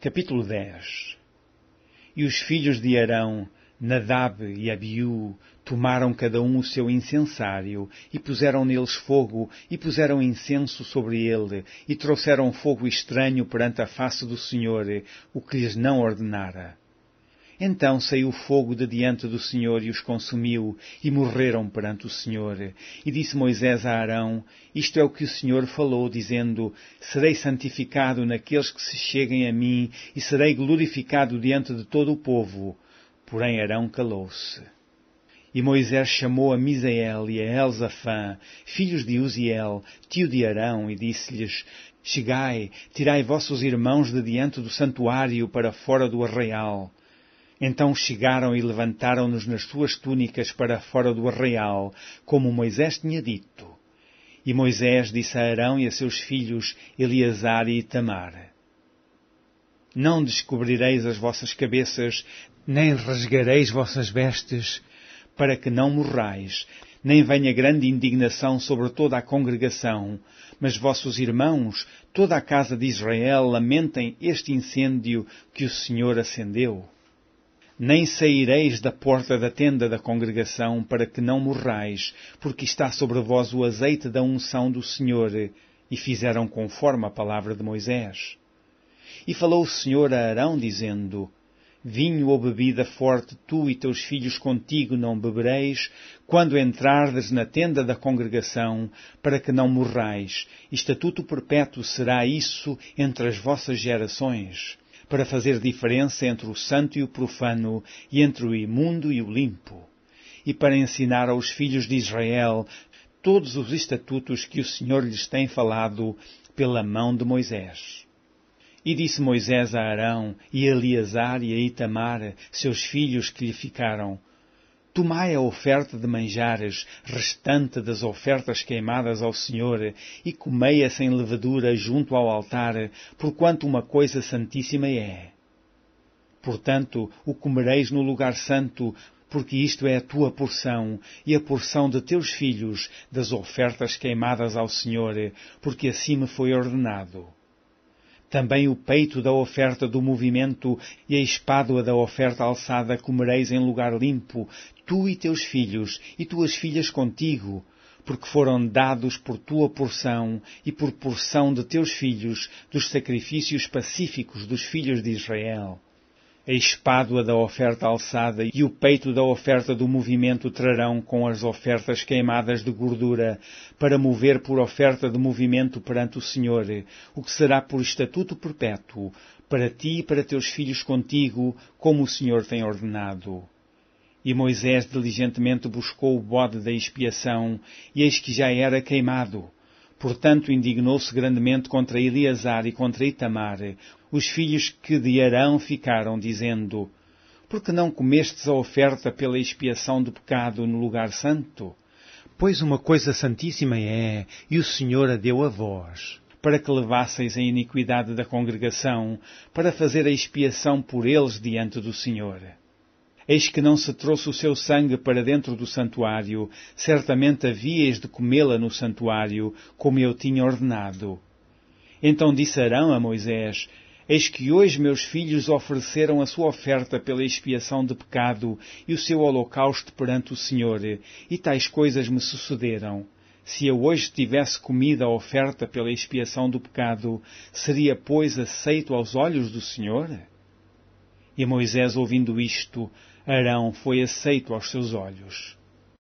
Capítulo 10 E os filhos de Arão, Nadab e Abiú, tomaram cada um o seu incensário, e puseram neles fogo, e puseram incenso sobre ele, e trouxeram fogo estranho perante a face do Senhor, o que lhes não ordenara. Então saiu fogo de diante do Senhor e os consumiu, e morreram perante o Senhor. E disse Moisés a Arão: Isto é o que o Senhor falou, dizendo: Serei santificado naqueles que se cheguem a mim, e serei glorificado diante de todo o povo. Porém Arão calou-se. E Moisés chamou a Misael e a Elzafã, filhos de Uziel, tio de Arão, e disse-lhes, Chegai, tirai vossos irmãos de diante do santuário para fora do arraial. Então chegaram e levantaram-nos nas suas túnicas para fora do arraial, como Moisés tinha dito. E Moisés disse a Arão e a seus filhos Eleazar e Tamar: Não descobrireis as vossas cabeças, nem rasgareis vossas vestes, para que não morrais, nem venha grande indignação sobre toda a congregação, mas vossos irmãos, toda a casa de Israel, lamentem este incêndio que o Senhor acendeu nem saireis da porta da tenda da congregação para que não morrais, porque está sobre vós o azeite da unção do Senhor, e fizeram conforme a palavra de Moisés. E falou o Senhor a Arão, dizendo, Vinho ou bebida forte tu e teus filhos contigo não bebereis, quando entrardes na tenda da congregação, para que não morrais. Estatuto perpétuo será isso entre as vossas gerações para fazer diferença entre o santo e o profano, e entre o imundo e o limpo, e para ensinar aos filhos de Israel todos os estatutos que o Senhor lhes tem falado pela mão de Moisés. E disse Moisés a Arão, e a Eleazar e a Itamar, seus filhos que lhe ficaram, Tomai a oferta de manjares, restante das ofertas queimadas ao Senhor, e comei-a sem levadura junto ao altar, porquanto uma coisa santíssima é. Portanto, o comereis no lugar santo, porque isto é a tua porção e a porção de teus filhos das ofertas queimadas ao Senhor, porque assim me foi ordenado. Também o peito da oferta do movimento e a espádua da oferta alçada comereis em lugar limpo, tu e teus filhos, e tuas filhas contigo, porque foram dados por tua porção e por porção de teus filhos dos sacrifícios pacíficos dos filhos de Israel a espádua da oferta alçada e o peito da oferta do movimento trarão com as ofertas queimadas de gordura, para mover por oferta de movimento perante o Senhor, o que será por estatuto perpétuo, para ti e para teus filhos contigo, como o Senhor tem ordenado. E Moisés diligentemente buscou o bode da expiação, e eis que já era queimado. Portanto, indignou-se grandemente contra Eleazar e contra Itamar, os filhos que de Arão ficaram, dizendo: Por que não comestes a oferta pela expiação do pecado no lugar santo? Pois uma coisa santíssima é, e o Senhor a deu a vós, para que levasseis a iniquidade da congregação, para fazer a expiação por eles diante do Senhor. Eis que não se trouxe o seu sangue para dentro do santuário, certamente havíeis de comê-la no santuário, como eu tinha ordenado. Então disse Arão a Moisés, Eis que hoje meus filhos ofereceram a sua oferta pela expiação de pecado e o seu holocausto perante o Senhor, e tais coisas me sucederam. Se eu hoje tivesse comido a oferta pela expiação do pecado, seria, pois, aceito aos olhos do Senhor? E Moisés, ouvindo isto, Arão foi aceito aos seus olhos.